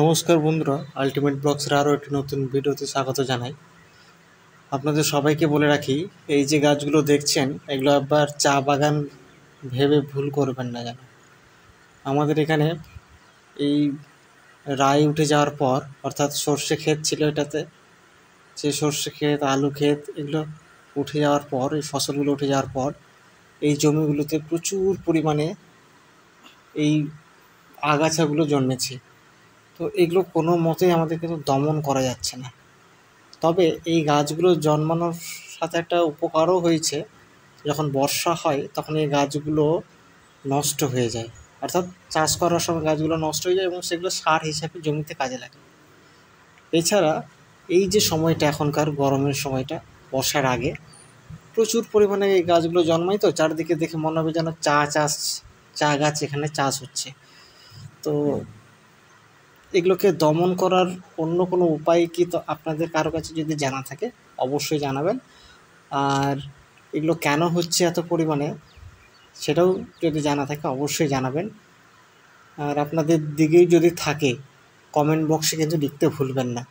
নমস্কার বন্ধুরা আলটিমেট ব্লক্সের আরও একটি নতুন ভিডিওতে স্বাগত জানাই আপনাদের সবাইকে বলে রাখি এই যে গাছগুলো দেখছেন এগুলো আবার চা বাগান ভেবে ভুল করবেন না যেন আমাদের এখানে এই রায় উঠে যাওয়ার পর অর্থাৎ সর্ষে ক্ষেত ছিল এটাতে যে সর্ষে ক্ষেত আলু ক্ষেত এগুলো উঠে যাওয়ার পর এই ফসলগুলো উঠে যাওয়ার পর এই জমিগুলোতে প্রচুর পরিমাণে এই আগাছাগুলো জন্মেছে তো এগুলো কোনো মতেই আমাদের কিন্তু দমন করা যাচ্ছে না তবে এই গাছগুলো জন্মানোর সাথে একটা উপকারও হয়েছে যখন বর্ষা হয় তখন এই গাছগুলো নষ্ট হয়ে যায় অর্থাৎ চাষ করার সময় গাছগুলো নষ্ট হয়ে যায় এবং সেগুলো সার হিসাবে জমিতে কাজে লাগে এছাড়া এই যে সময়টা এখনকার গরমের সময়টা বর্ষার আগে প্রচুর পরিমাণে এই গাছগুলো জন্মায় তো চারদিকে দেখে মনে হবে যেন চা চাষ চা গাছ এখানে চাষ হচ্ছে তো এগুলোকে দমন করার অন্য কোনো উপায় কি তো আপনাদের কারো কাছে যদি জানা থাকে অবশ্যই জানাবেন আর এগুলো কেন হচ্ছে এত পরিমাণে সেটাও যদি জানা থাকে অবশ্যই জানাবেন আর আপনাদের দিকেই যদি থাকে কমেন্ট বক্সে কিন্তু লিখতে ভুলবেন না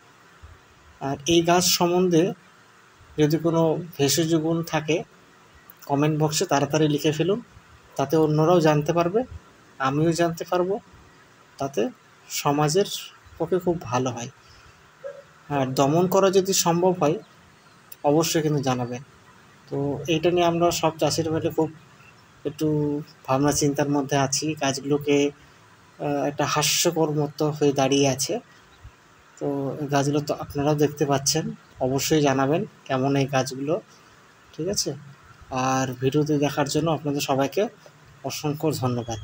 আর এই গাছ সম্বন্ধে যদি কোনো ভেষজ গুণ থাকে কমেন্ট বক্সে তাড়াতাড়ি লিখে ফেলুন তাতে অন্যরাও জানতে পারবে আমিও জানতে পারবো তাতে সমাজের পক্ষে খুব ভালো হয় আর দমন করা যদি সম্ভব হয় অবশ্যই কিন্তু জানাবেন তো এইটা নিয়ে আমরা সব চাষির বাড়িতে খুব একটু ভাবনা চিন্তার মধ্যে আছি গাছগুলোকে একটা হাস্যকর মতো হয়ে দাঁড়িয়ে আছে তো গাছগুলো তো আপনারাও দেখতে পাচ্ছেন অবশ্যই জানাবেন কেমন এই গাছগুলো ঠিক আছে আর ভিডিওতে দেখার জন্য আপনাদের সবাইকে অসংখ্য ধন্যবাদ